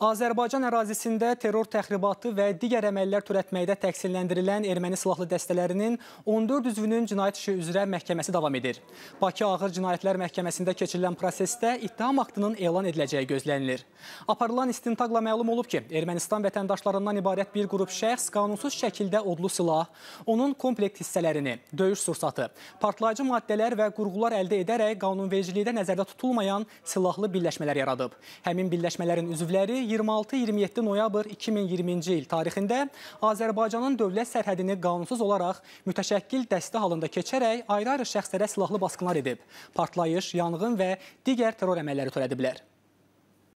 Azərbaycan ərazisində terror təxribatı və digər əməllər törətməkdə təqsirləndirilən erməni silahlı dəstələrinin 14 üzvünün cinayət işi üzrə məhkəməsi davam edir. Bakı Ağır Cinayətlər Məhkəməsində keçirilən prosesdə ittiham aktının elan ediləcəyi gözlənilir. Aparılan istintaqla məlum olub ki, Ermənistan vətəndaşlarından ibarət bir qrup şəxs qanunsuz şəkildə odlu silah, onun komplekt hissələrini, döyüş sursatı, partlayıcı maddələr və qurğular əldə edərək qanunvericilikdə nəzərdə tutulmayan silahlı birləşmələr yaradıb. Həmin birləşmələrin üzvləri 26-27 noyabr 2020-ci il tarixində Azərbaycanın dövlət sərhədini qanunsuz olaraq mütəşəkkil dəstə halında keçərək ayrı-ayrı şəxslərə silahlı basqınlar edib, partlayış, yanğın və digər terror əməlləri törədiblər.